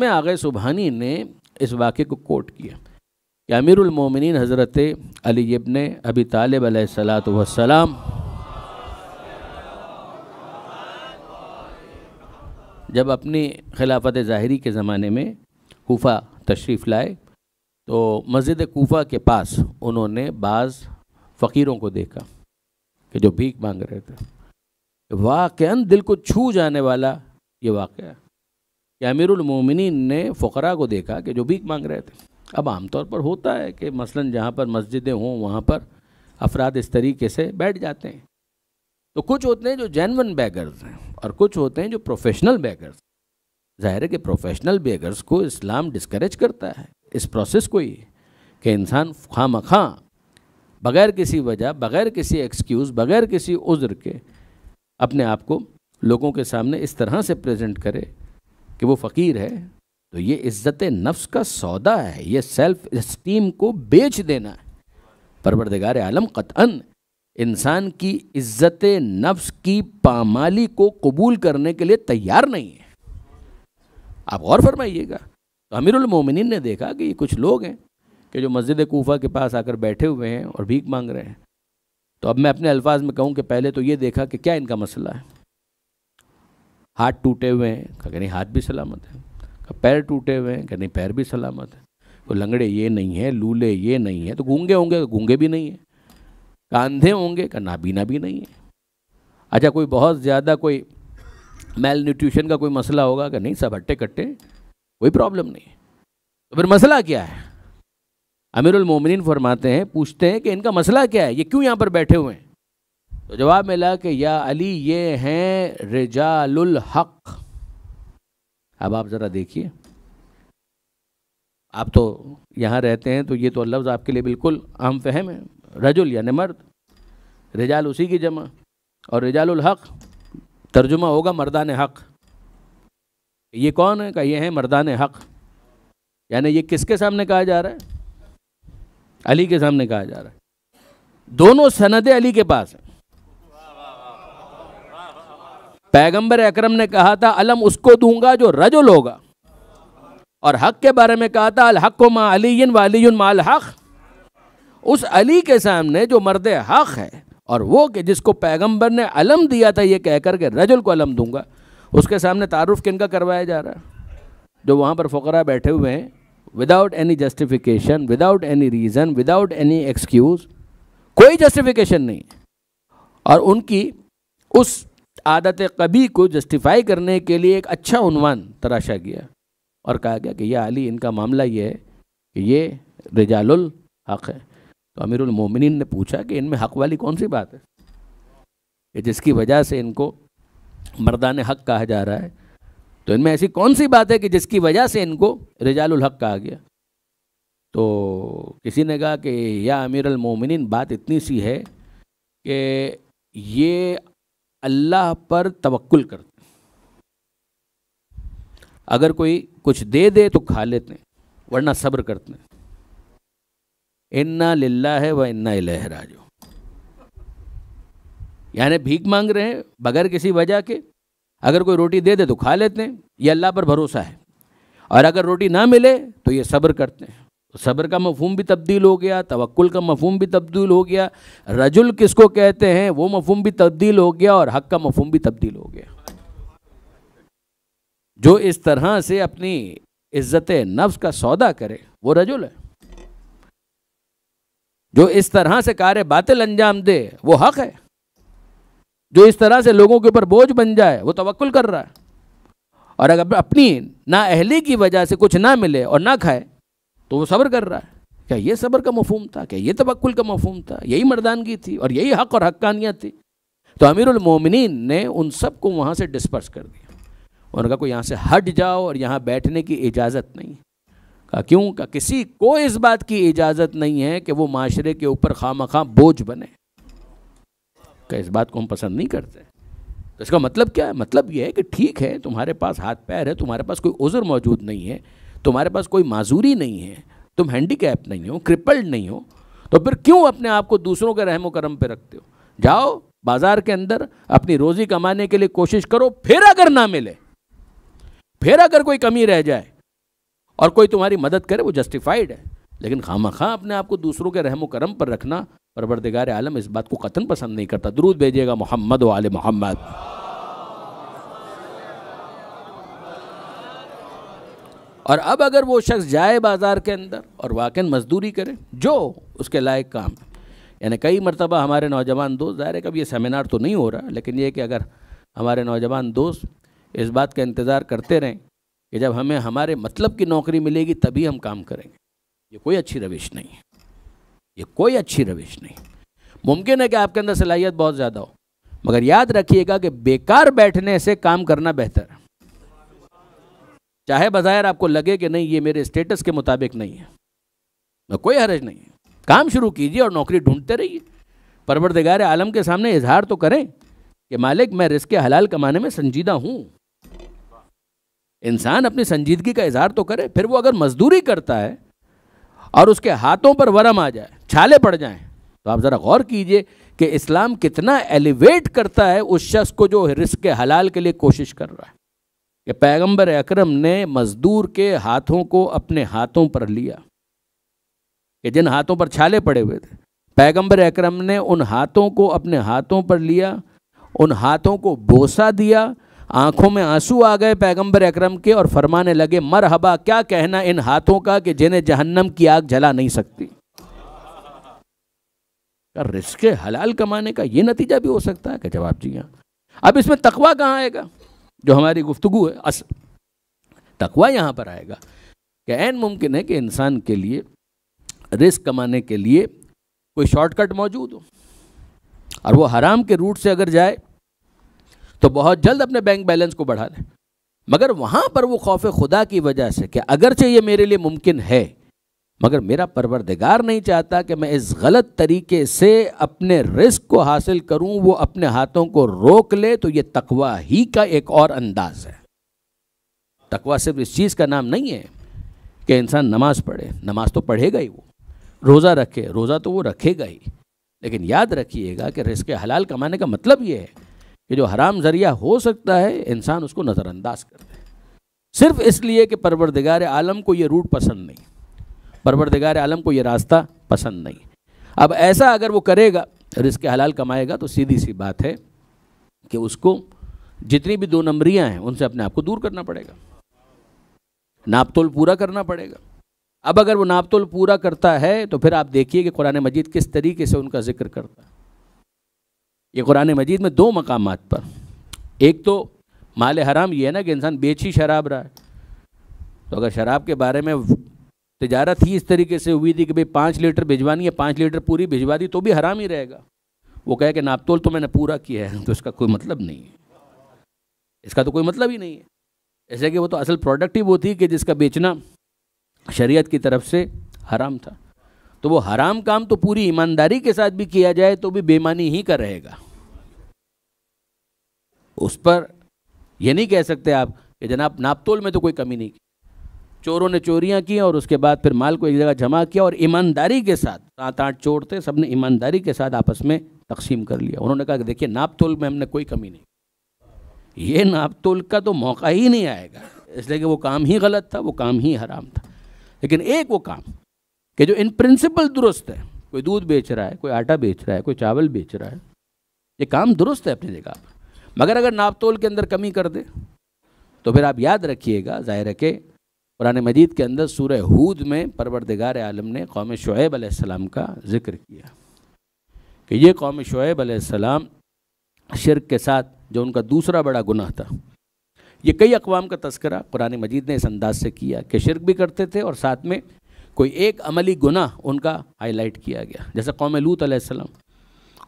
में आगे सुबहानी ने इस वाक्य को कोट किया कि अमीरुल मोमिनीन हज़रत अली इबन अबी तालब सलात वसलाम जब अपनी खिलाफत ज़ाहरी के ज़माने में कोफ़ा तशरीफ़ लाए तो मस्जिद कोफ़ा के पास उन्होंने बाज़ फ़कीरों को देखा कि जो भीख मांग रहे थे वाकन दिल को छू जाने वाला ये वाक़ है कि अमीरुल मोमिनीन ने फ़करा को देखा कि जो भीख मांग रहे थे अब आमतौर पर होता है कि मसलन जहाँ पर मस्जिदें हों वहाँ पर अफराद इस तरीके से बैठ जाते हैं तो कुछ होते हैं जो जैनवन बैगर्स हैं और कुछ होते हैं जो प्रोफेशनल बैगर्स ज़ाहिर है कि प्रोफेशनल बेगर्स को इस्लाम डिस्करेज करता है इस प्रोसेस को ही कि इंसान खाम खां बगैर किसी वजह बगैर किसी एक्सक्यूज़ बगैर किसी उज़्र के अपने आप को लोगों के सामने इस तरह से प्रेजेंट करे कि वो फ़कीर है तो ये इज़्ज़त नफ्स का सौदा है ये सेल्फ़ इस्टीम को बेच देना है परवरदगार आलम कतअन इंसान की इज़्ज़त नफ्स की पामाली को कबूल करने के लिए तैयार नहीं है आप गौर फरमाइएगा तो मोमिनीन ने देखा कि ये कुछ लोग हैं कि जो मस्जिद कोफा के पास आकर बैठे हुए हैं और भीख मांग रहे हैं तो अब मैं अपने अल्फाज में कहूँ कि पहले तो ये देखा कि क्या इनका मसला है हाथ टूटे हुए हैं कह नहीं हाथ भी सलामत है का पैर टूटे हुए हैं कह नहीं पैर भी सलामत है तो लंगड़े ये नहीं है लूले ये नहीं है तो गूंगे होंगे तो गूंगे भी नहीं है कंधे होंगे का नाबीना भी नहीं है अच्छा कोई बहुत ज़्यादा कोई मेल न्यूट्रिशन का कोई मसला होगा कि नहीं सब हट्टे कट्टे कोई प्रॉब्लम नहीं है तो फिर मसला क्या है अमीरुल मोमिनीन फरमाते हैं पूछते हैं कि इनका मसला क्या है ये क्यों यहाँ पर बैठे हुए हैं तो जवाब मिला कि या अली ये हैं रिजालुल हक अब आप ज़रा देखिए आप तो यहाँ रहते हैं तो ये तो लफ्ज़ आपके लिए बिल्कुल अहम फहम है रजुल यानि मर्द रिजाल उसी की जमा और रिजालुल हक तर्जुमा होगा मर्दान हक ये कौन है कहिए हैं मर्दान हक यानी ये किसके सामने कहा जा रहा है अली के सामने कहा जा रहा है दोनों सनद अली के पास है पैगंबर अकरम ने कहा था अलम उसको दूंगा जो रजुल होगा और हक के बारे में कहा था अलहक मा अली वाली माल हक उस अली के सामने जो मर्द हक है और वो कि जिसको पैगंबर ने अलम दिया था ये कहकर के रजुल को अलम दूंगा उसके सामने तारुफ किन का करवाया जा रहा है जो वहाँ पर फ़करा बैठे हुए हैं without any justification without any reason without any excuse कोई जस्टिफिकेशन नहीं और उनकी उस आदत कभी को जस्टिफाई करने के लिए एक अच्छा उनवान तराशा गया और कहा गया कि यह अली इनका मामला ये है कि ये रिजालुल हक है तो अमीरुल मोमिनीन ने पूछा कि इनमें हक वाली कौन सी बात है जिसकी वजह से इनको मर्दान हक कहा जा रहा है तो इनमें ऐसी कौन सी बात है कि जिसकी वजह से इनको रिजालुल हक कहा गया तो किसी ने कहा कि या अमीर अलमोमिन बात इतनी सी है कि ये अल्लाह पर तवक्ल करते अगर कोई कुछ दे दे तो खा लेते हैं वरना सब्र करते हैं इन्ना लिल्ला है व इन्ना इलहराजो यानी भीख मांग रहे हैं बगैर किसी वजह के अगर कोई रोटी दे दे तो खा लेते हैं ये अल्लाह पर भरोसा है और अगर रोटी ना मिले तो ये सब्र करते हैं तो सब्र का मफहम भी तब्दील हो गया तवक्ल का मफहम भी तब्दील हो गया रजुल किसको कहते हैं वो मफहम भी तब्दील हो गया और हक का मफहम भी तब्दील हो गया जो इस तरह से अपनी इज्जत नफ्स का सौदा करे वो रजुल है जो इस तरह से कार्य बातिल अंजाम दे वो हक है जो इस तरह से लोगों के ऊपर बोझ बन जाए वो तवक्ल कर रहा है और अगर अपनी ना अहली की वजह से कुछ ना मिले और ना खाए तो वो सब्र कर रहा है क्या ये सब्र का मफहम था क्या ये तवक्ल का मफहम था यही मर्दानगी थी और यही हक और हक्कानियत थी तो अमीरमिन ने उन सबको वहाँ से डिस्पर्स कर दिया उनका कहा को यहाँ से हट जाओ और यहाँ बैठने की इजाज़त नहीं कहा क्यों कहा किसी को इस बात की इजाज़त नहीं है कि वो माशरे के ऊपर खाम खाम बोझ बने का इस बात को हम पसंद नहीं करते तो इसका मतलब क्या है मतलब ये है कि ठीक है तुम्हारे पास हाथ पैर है तुम्हारे पास कोई उज़र मौजूद नहीं है तुम्हारे पास कोई माजूरी नहीं है तुम हैंडीकैप नहीं हो क्रिपल्ड नहीं हो तो फिर क्यों अपने आप को दूसरों के रहमो करम पर रखते हो जाओ बाजार के अंदर अपनी रोजी कमाने के लिए कोशिश करो फिर अगर ना मिले फिर अगर कोई कमी रह जाए और कोई तुम्हारी मदद करे वो जस्टिफाइड है लेकिन खामा खां अपने आप को दूसरों के रहमो करम पर रखना परवरदिगार आलम इस बात को कतन पसंद नहीं करता दरूद भेजिएगा मोहम्मद वाले मोहम्मद और अब अगर वो शख्स जाए बाज़ार के अंदर और वाक़ मजदूरी करे जो उसके लायक काम है यानी कई मरतबा हमारे नौजवान दोस्त ज़ाहिर है कभी ये सेमिनार तो नहीं हो रहा लेकिन ये कि अगर हमारे नौजवान दोस्त इस बात का इंतज़ार करते रहें कि जब हमें हमारे मतलब की नौकरी मिलेगी तभी हम काम करेंगे ये कोई अच्छी रविश नहीं है ये कोई अच्छी रविश नहीं मुमकिन है कि आपके अंदर सलाहियत बहुत ज़्यादा हो मगर याद रखिएगा कि बेकार बैठने से काम करना बेहतर चाहे बज़ाहिर आपको लगे कि नहीं ये मेरे स्टेटस के मुताबिक नहीं है मैं कोई हरज नहीं है काम शुरू कीजिए और नौकरी ढूंढते रहिए परवरदगार आलम के सामने इजहार तो करें कि मालिक मैं रिस्क हलाल कमाने में संजीदा हूँ इंसान अपनी संजीदगी का इजहार तो करे फिर वो अगर मजदूरी करता है और उसके हाथों पर वरम आ जाए छाले पड़ जाएं तो आप ज़रा गौर कीजिए कि इस्लाम कितना एलिवेट करता है उस शख्स को जो रिस्क के हलाल के लिए कोशिश कर रहा है कि पैगंबर अकरम ने मज़दूर के हाथों को अपने हाथों पर लिया कि जिन हाथों पर छाले पड़े हुए थे पैगंबर अकरम ने उन हाथों को अपने हाथों पर लिया उन हाथों को बोसा दिया आंखों में आंसू आ गए पैगंबर अकरम के और फरमाने लगे मरहबा क्या कहना इन हाथों का कि जिन्हें जहन्नम की आग जला नहीं सकती रिस्क हलाल कमाने का ये नतीजा भी हो सकता है क्या जवाब जी हाँ अब इसमें तकवा कहाँ आएगा जो हमारी गुफ्तु है अस तकवा यहाँ पर आएगा क्या एन मुमकिन है कि इंसान के लिए रिस्क कमाने के लिए कोई शॉर्टकट मौजूद हो और वो हराम के रूट से अगर जाए तो बहुत जल्द अपने बैंक बैलेंस को बढ़ा ले मगर वहाँ पर वो खौफ खुदा की वजह से कि अगरचे ये मेरे लिए मुमकिन है मगर मेरा परवरदिगार नहीं चाहता कि मैं इस गलत तरीके से अपने रिस्क को हासिल करूं वो अपने हाथों को रोक ले तो ये तकवा ही का एक और अंदाज है तकवा सिर्फ इस चीज़ का नाम नहीं है कि इंसान नमाज पढ़े नमाज तो पढ़ेगा ही वो रोज़ा रखे रोज़ा तो वो रखेगा ही लेकिन याद रखिएगा कि रिस्क हलाल कमाने का मतलब ये है कि जो हराम जरिया हो सकता है इंसान उसको नज़रअंदाज कर दे सिर्फ इसलिए कि परवरदिगार आलम को ये रूट पसंद नहीं परवरदिगार आलम को ये रास्ता पसंद नहीं अब ऐसा अगर वो करेगा और इसके हलाल कमाएगा तो सीधी सी बात है कि उसको जितनी भी दो नंबरियाँ हैं उनसे अपने आप को दूर करना पड़ेगा नापतोल पूरा करना पड़ेगा अब अगर वो नापतोल पूरा करता है तो फिर आप देखिए कि कुरान मजीद किस तरीके से उनका जिक्र करता है ये कुरान मजीद में दो मकाम पर एक तो माल हराम ये है ना कि इंसान बेची शराब रहा है तो अगर शराब के बारे में तजारत ही इस तरीके से हुई थी कि भाई पाँच लीटर भिजवानी है पाँच लीटर पूरी भिजवा दी तो भी हराम ही रहेगा वो कहे कि नापतोल तो मैंने पूरा किया है तो इसका कोई मतलब नहीं है इसका तो कोई मतलब ही नहीं है ऐसे कि वो तो असल प्रोडक्ट ही वो थी कि जिसका बेचना शरीयत की तरफ से हराम था तो वो हराम काम तो पूरी ईमानदारी के साथ भी किया जाए तो भी बेमानी ही का रहेगा उस पर यह नहीं कह सकते आप कि जनाब नापतोल में तो कोई कमी नहीं की चोरों ने चोरियाँ की और उसके बाद फिर माल को एक जगह जमा किया और ईमानदारी के साथ सात आठ चोर थे सब ने ईमानदारी के साथ आपस में तकसीम कर लिया उन्होंने कहा कि देखिए नाप तोल में हमने कोई कमी नहीं ये नाप तोल का तो मौका ही नहीं आएगा इसलिए कि वो काम ही गलत था वो काम ही हराम था लेकिन एक वो काम कि जो इन प्रिंसिपल दुरुस्त है कोई दूध बेच रहा है कोई आटा बेच रहा है कोई चावल बेच रहा है ये काम दुरुस्त है अपनी जगह पर मगर अगर नापतोल के अंदर कमी कर दे तो फिर आप याद रखिएगा ज़ाहिर है कि कुरान मजीद के अंदर सूर्य हूद में परवरदिगार आलम ने कौम शुएब आसमाम का जिक्र किया कि ये कौम शुएब आसमाम शिरक के साथ जो उनका दूसरा बड़ा गुनाह था ये कई अकवाम का तस्करा कुरान मजीद ने इस अंदाज से किया कि शिरक भी करते थे और साथ में कोई एक अमली गुनाह उनका हाईलाइट किया गया जैसे कौम लूत आसम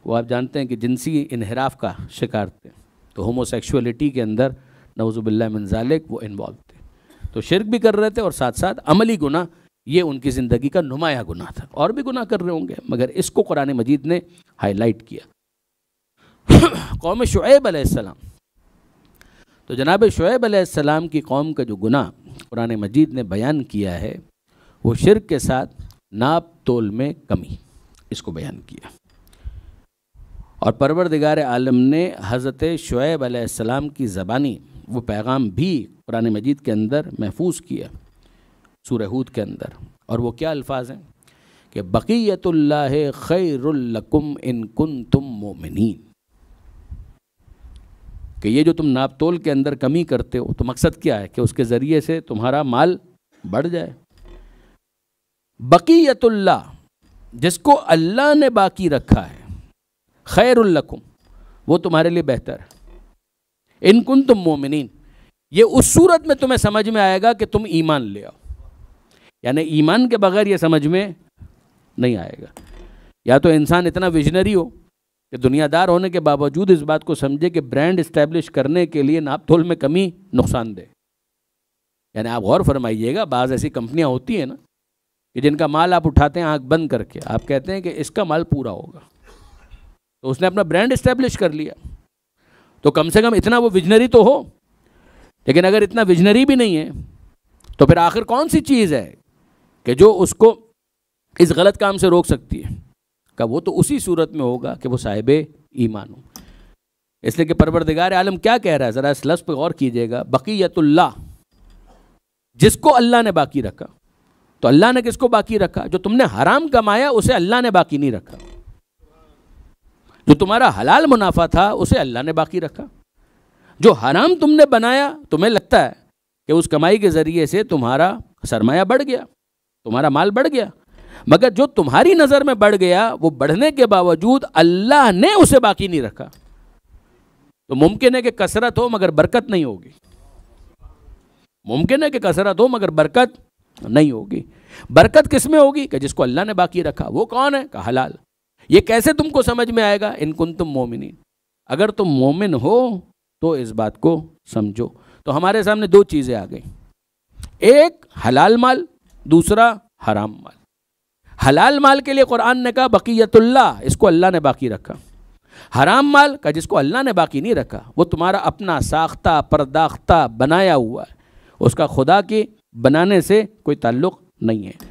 वो आप जानते हैं कि जिनसी इनहराफ का शिकार थे तो होमोसेक्सुअलिटी के अंदर नवज़ुबिल्ला मंजालिक वो इन्वॉल्व तो शिरक भी कर रहे थे और साथ साथ अमली गुना ये उनकी ज़िंदगी का नुमाया गुना था और भी गुना कर रहे होंगे मगर इसको कुरान मजीद ने हाईलाइट किया कौम शुएब अलैहिस्सलाम तो जनाब शुएब अलैहिस्सलाम की कौम का जो गुना कुरान मजीद ने बयान किया है वो शिरक के साथ नाप तोल में कमी इसको बयान किया और परवरदिगार आलम ने हज़रत शुएब अलैहिस्सलाम की ज़बानी वो पैगाम भी कुरान मजीद के अंदर महफूज किया सूरहूद के अंदर और वो क्या अल्फाज हैं कि बकीयतुल्ला खैरकुम इन कुन तुम मोमिन कि ये जो तुम नापतोल के अंदर कमी करते हो तो मकसद क्या है कि उसके ज़रिए से तुम्हारा माल बढ़ जाए बकीयतुल्ला जिसको अल्लाह ने बाकी रखा है खैरकुम वो तुम्हारे लिए बेहतर है इनकुन तुम मोमिन ये उस सूरत में तुम्हें समझ में आएगा कि तुम ईमान ले आओ यानी ईमान के बगैर ये समझ में नहीं आएगा या तो इंसान इतना विजनरी हो कि दुनियादार होने के बावजूद इस बात को समझे कि ब्रांड इस्टेब्लिश करने के लिए नाप तोल में कमी नुकसान दे यानी आप गौर फरमाइएगा बाज़ ऐसी कंपनियाँ होती हैं ना कि जिनका माल आप उठाते हैं आँख बंद करके आप कहते हैं कि इसका माल पूरा होगा तो उसने अपना ब्रांड इस्टेब्लिश कर लिया तो कम से कम इतना वो विजनरी तो हो लेकिन अगर इतना विजनरी भी नहीं है तो फिर आखिर कौन सी चीज़ है कि जो उसको इस गलत काम से रोक सकती है का वो तो उसी सूरत में होगा कि वो साहिब ईमान हो इसलिए कि परवरदिगार आलम क्या कह रहा है ज़रा इस लफ्ज़ पर गौर कीजिएगा बकीयतुल्ला जिसको अल्लाह ने बाकी रखा तो अल्लाह ने किसको बाकी रखा जो तुमने हराम कमाया उसे अल्लाह ने बाकी नहीं रखा जो तुम्हारा हलाल मुनाफा था उसे अल्लाह ने बाकी रखा जो हराम तुमने बनाया तुम्हें लगता है कि उस कमाई के ज़रिए से तुम्हारा सरमाया बढ़ गया तुम्हारा माल बढ़ गया मगर जो तुम्हारी नज़र में बढ़ गया वो बढ़ने के बावजूद अल्लाह ने उसे बाकी नहीं रखा तो मुमकिन है कि कसरत हो मगर बरकत नहीं होगी मुमकिन है कि कसरत हो मगर बरकत नहीं होगी बरकत किस में होगी कि जिसको अल्लाह ने बाकी रखा वो कौन है कहा हलाल ये कैसे तुमको समझ में आएगा इनकुन तुम मोमिनी अगर तुम मोमिन हो तो इस बात को समझो तो हमारे सामने दो चीज़ें आ गई एक हलाल माल दूसरा हराम माल हलाल माल के लिए कुरान ने कहा बकीयतुल्ला इसको अल्लाह ने बाकी रखा हराम माल का जिसको अल्लाह ने बाकी नहीं रखा वो तुम्हारा अपना साख्ता परदाख्ता बनाया हुआ है उसका खुदा के बनाने से कोई ताल्लुक़ नहीं है